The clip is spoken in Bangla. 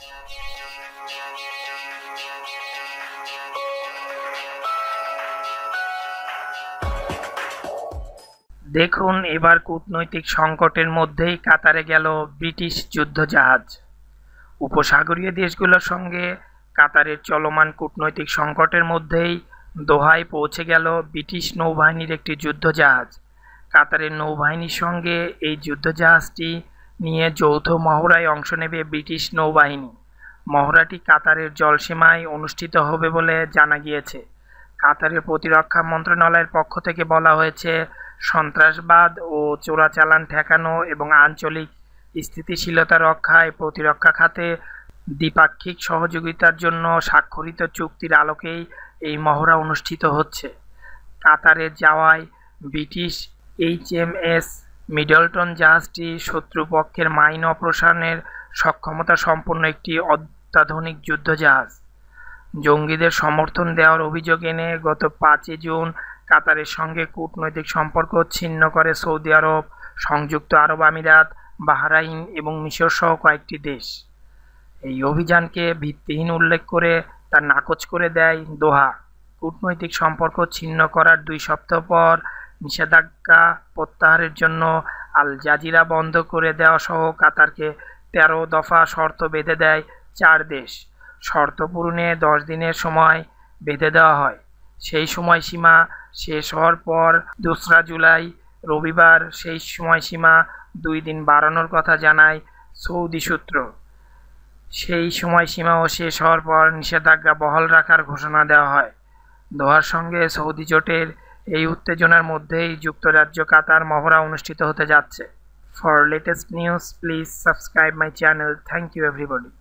দেখুন এবার কূটনৈতিক সংকটের মধ্যেই কাতারে গেল ব্রিটিশ যুদ্ধজাহাজ উপসাগরীয় দেশগুলোর সঙ্গে কাতারের চলমান কূটনৈতিক সংকটের মধ্যেই দোহায় পৌঁছে গেল ব্রিটিশ নৌবাহিনীর একটি যুদ্ধজাহাজ কাতারের নৌবাহিনীর সঙ্গে এই যুদ্ধজাহাজটি নিয়ে যৌথ মহড়ায় অংশ নেবে ব্রিটিশ নৌবাহিনী মহড়াটি কাতারের জলসীমায় অনুষ্ঠিত হবে বলে জানা গিয়েছে কাতারের প্রতিরক্ষা মন্ত্রণালয়ের পক্ষ থেকে বলা হয়েছে সন্ত্রাসবাদ ও চোরাচালান ঠেকানো এবং আঞ্চলিক স্থিতিশীলতা রক্ষায় প্রতিরক্ষা খাতে দ্বিপাক্ষিক সহযোগিতার জন্য স্বাক্ষরিত চুক্তির আলোকেই এই মহড়া অনুষ্ঠিত হচ্ছে কাতারে যাওয়ায় ব্রিটিশ এইচএমএস মিডলটন জাহাজটি শত্রুপক্ষের মাইন অপসারণের সক্ষমতা সম্পন্ন একটি অত্যাধুনিক যুদ্ধ জাহাজ জঙ্গিদের সমর্থন দেওয়ার অভিযোগ এনে গত পাঁচই জুন কাতারের সঙ্গে কূটনৈতিক সম্পর্ক ছিন্ন করে সৌদি আরব সংযুক্ত আরব আমিরাত বাহরাইন এবং মিশর সহ কয়েকটি দেশ এই অভিযানকে ভিত্তিহীন উল্লেখ করে তা নাকচ করে দেয় দোহা কূটনৈতিক সম্পর্ক ছিন্ন করার দুই সপ্তাহ পর নিষেধাজ্ঞা প্রত্যাহারের জন্য আল জাজিরা বন্ধ করে দেওয়া সহ কাতারকে তেরো দফা শর্ত বেঁধে দেয় চার দেশ শর্ত পূরণে দশ দিনের সময় বেঁধে দেওয়া হয় সেই সময়সীমা শেষ হওয়ার পর দোসরা জুলাই রবিবার সেই সময়সীমা দুই দিন বাড়ানোর কথা জানায় সৌদি সূত্র সেই সময়সীমাও শেষ হওয়ার পর নিষেধাজ্ঞা বহাল রাখার ঘোষণা দেওয়া হয় দোহার সঙ্গে সৌদি জোটের এই উত্তেজনার মধ্যেই যুক্তরাজ্য কাতার মহড়া অনুষ্ঠিত হতে যাচ্ছে for latest news please subscribe my channel thank you everybody